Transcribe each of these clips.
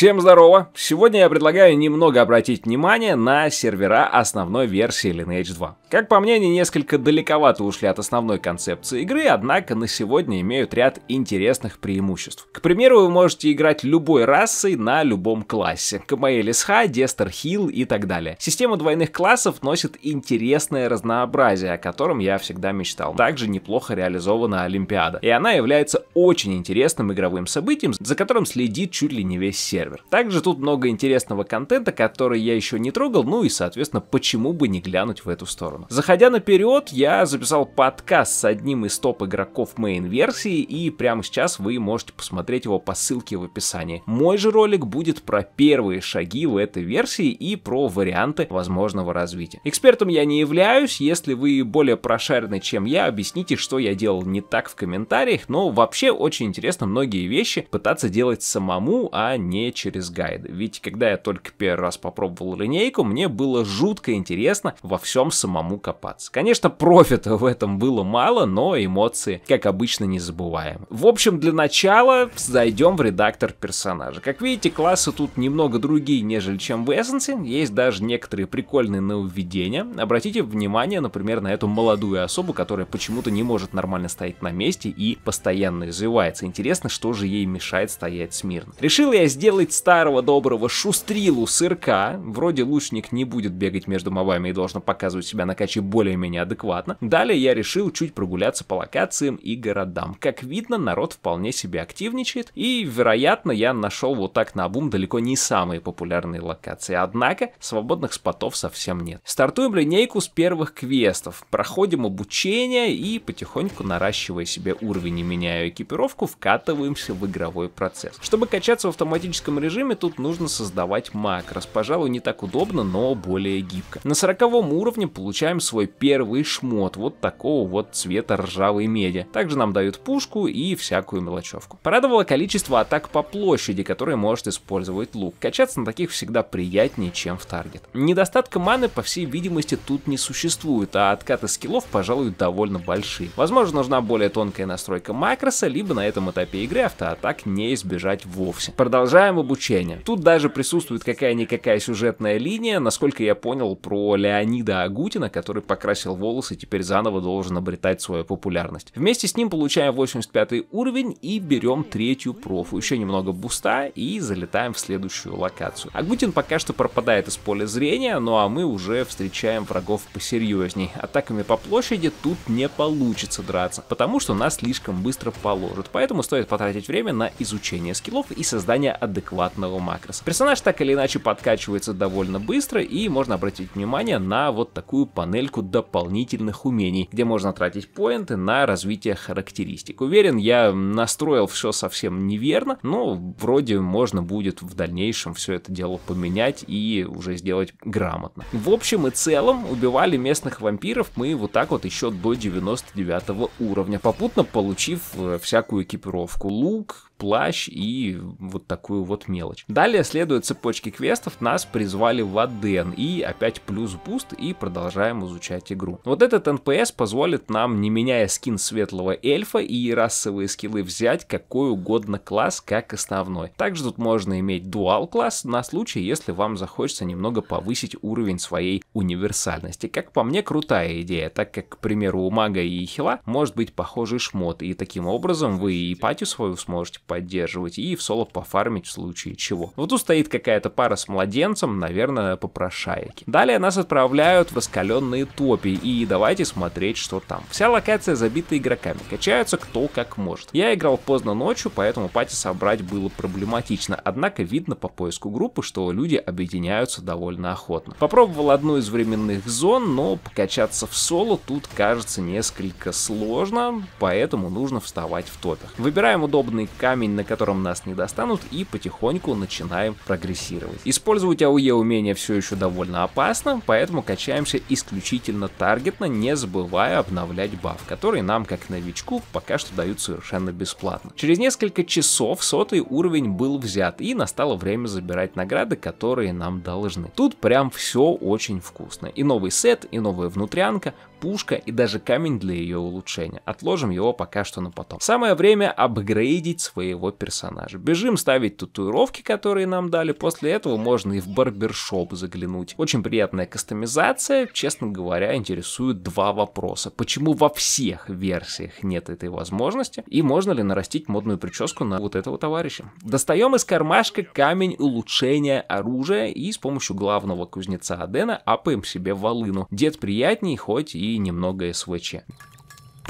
Всем здорово! Сегодня я предлагаю немного обратить внимание на сервера основной версии Lineage 2. Как по мне, они несколько далековато ушли от основной концепции игры, однако на сегодня имеют ряд интересных преимуществ. К примеру, вы можете играть любой расой на любом классе. Камаэль СХ, Дестер Хилл и так далее. Система двойных классов носит интересное разнообразие, о котором я всегда мечтал. Также неплохо реализована Олимпиада. И она является очень интересным игровым событием, за которым следит чуть ли не весь сервер сервер. Также тут много интересного контента, который я еще не трогал, ну и, соответственно, почему бы не глянуть в эту сторону. Заходя наперед, я записал подкаст с одним из топ-игроков мейн-версии, и прямо сейчас вы можете посмотреть его по ссылке в описании. Мой же ролик будет про первые шаги в этой версии и про варианты возможного развития. Экспертом я не являюсь, если вы более прошарены, чем я, объясните, что я делал не так в комментариях, но вообще очень интересно многие вещи пытаться делать самому, а не через гайды. Ведь когда я только первый раз попробовал линейку, мне было жутко интересно во всем самому копаться. Конечно, профита в этом было мало, но эмоции, как обычно, не забываем. В общем, для начала зайдем в редактор персонажа. Как видите, классы тут немного другие, нежели чем в Essence. Есть даже некоторые прикольные нововведения. Обратите внимание, например, на эту молодую особу, которая почему-то не может нормально стоять на месте и постоянно извивается. Интересно, что же ей мешает стоять смирно. Решил я сделать сделать старого доброго шустрилу сырка, вроде лучник не будет бегать между мобами и должен показывать себя на каче более-менее адекватно. Далее я решил чуть прогуляться по локациям и городам. Как видно, народ вполне себе активничает, и, вероятно, я нашел вот так на бум далеко не самые популярные локации. Однако, свободных спотов совсем нет. Стартуем линейку с первых квестов, проходим обучение и, потихоньку наращивая себе уровень и меняя экипировку, вкатываемся в игровой процесс. Чтобы качаться в автоматическом классическом режиме тут нужно создавать макрос. Пожалуй, не так удобно, но более гибко. На 40 уровне получаем свой первый шмот, вот такого вот цвета ржавой меди. Также нам дают пушку и всякую мелочевку. Порадовало количество атак по площади, которые может использовать лук. Качаться на таких всегда приятнее, чем в таргет. Недостатка маны, по всей видимости, тут не существует, а откаты скиллов, пожалуй, довольно большие. Возможно, нужна более тонкая настройка макроса, либо на этом этапе игры автоатак не избежать вовсе. Продолжаем обучения. Тут даже присутствует какая-никакая сюжетная линия, насколько я понял, про Леонида Агутина, который покрасил волосы и теперь заново должен обретать свою популярность. Вместе с ним получаем 85 уровень и берем третью профу, еще немного буста и залетаем в следующую локацию. Агутин пока что пропадает из поля зрения, ну а мы уже встречаем врагов посерьезней. Атаками по площади тут не получится драться, потому что нас слишком быстро положат, поэтому стоит потратить время на изучение скиллов и создание адекватных адекватного макроса. Персонаж так или иначе подкачивается довольно быстро, и можно обратить внимание на вот такую панельку дополнительных умений, где можно тратить поинты на развитие характеристик. Уверен, я настроил все совсем неверно, но вроде можно будет в дальнейшем все это дело поменять и уже сделать грамотно. В общем и целом, убивали местных вампиров мы вот так вот еще до 99 уровня, попутно получив э, всякую экипировку. Лук, плащ и вот такую вот мелочь. Далее следует цепочки квестов, нас призвали в Аден, и опять плюс буст, и продолжаем изучать игру. Вот этот НПС позволит нам, не меняя скин светлого эльфа и расовые скиллы, взять какой угодно класс как основной. Также тут можно иметь дуал класс на случай, если вам захочется немного повысить уровень своей универсальности. Как по мне, крутая идея, так как, к примеру, у мага и хила может быть похожий шмот, и таким образом вы и патию свою сможете поддерживать и в соло пофармить в случае чего. Вот тут стоит какая-то пара с младенцем, наверное, попрошайки. Далее нас отправляют в раскаленные топи, и давайте смотреть, что там. Вся локация забита игроками, качаются кто как может. Я играл поздно ночью, поэтому пати собрать было проблематично, однако видно по поиску группы, что люди объединяются довольно охотно. Попробовал одну из временных зон, но покачаться в соло тут кажется несколько сложно, поэтому нужно вставать в топах. Выбираем удобный камень камень, на котором нас не достанут, и потихоньку начинаем прогрессировать. Использовать АУЕ умение все еще довольно опасно, поэтому качаемся исключительно таргетно, не забывая обновлять баф, который нам, как новичку, пока что дают совершенно бесплатно. Через несколько часов сотый уровень был взят, и настало время забирать награды, которые нам должны. Тут прям все очень вкусно. И новый сет, и новая внутрянка, пушка и даже камень для ее улучшения. Отложим его пока что на потом. Самое время апгрейдить свои его персонажа. Бежим ставить татуировки, которые нам дали. После этого можно и в барбершоп заглянуть. Очень приятная кастомизация. Честно говоря, интересует два вопроса. Почему во всех версиях нет этой возможности? И можно ли нарастить модную прическу на вот этого товарища? Достаем из кармашка камень улучшения оружия и с помощью главного кузнеца Адена апаем себе волыну. Дед приятней, хоть и немного СВЧ.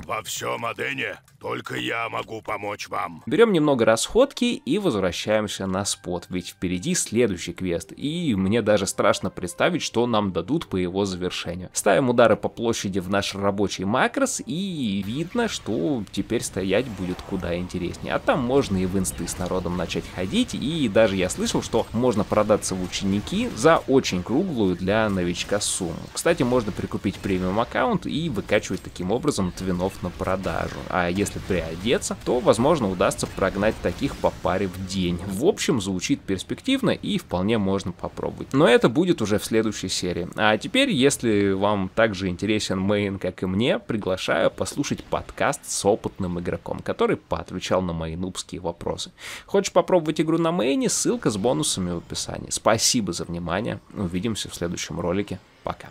Во всем Адене только я могу помочь вам. Берем немного расходки и возвращаемся на спот, ведь впереди следующий квест, и мне даже страшно представить, что нам дадут по его завершению. Ставим удары по площади в наш рабочий макрос, и видно, что теперь стоять будет куда интереснее. А там можно и в инсты с народом начать ходить, и даже я слышал, что можно продаться в ученики за очень круглую для новичка сумму. Кстати, можно прикупить премиум аккаунт и выкачивать таким образом твинов на продажу. А если если приодеться, то, возможно, удастся прогнать таких по паре в день. В общем, звучит перспективно и вполне можно попробовать. Но это будет уже в следующей серии. А теперь, если вам также интересен мейн, как и мне, приглашаю послушать подкаст с опытным игроком, который поотвечал на мои нубские вопросы. Хочешь попробовать игру на мейне? Ссылка с бонусами в описании. Спасибо за внимание. Увидимся в следующем ролике. Пока.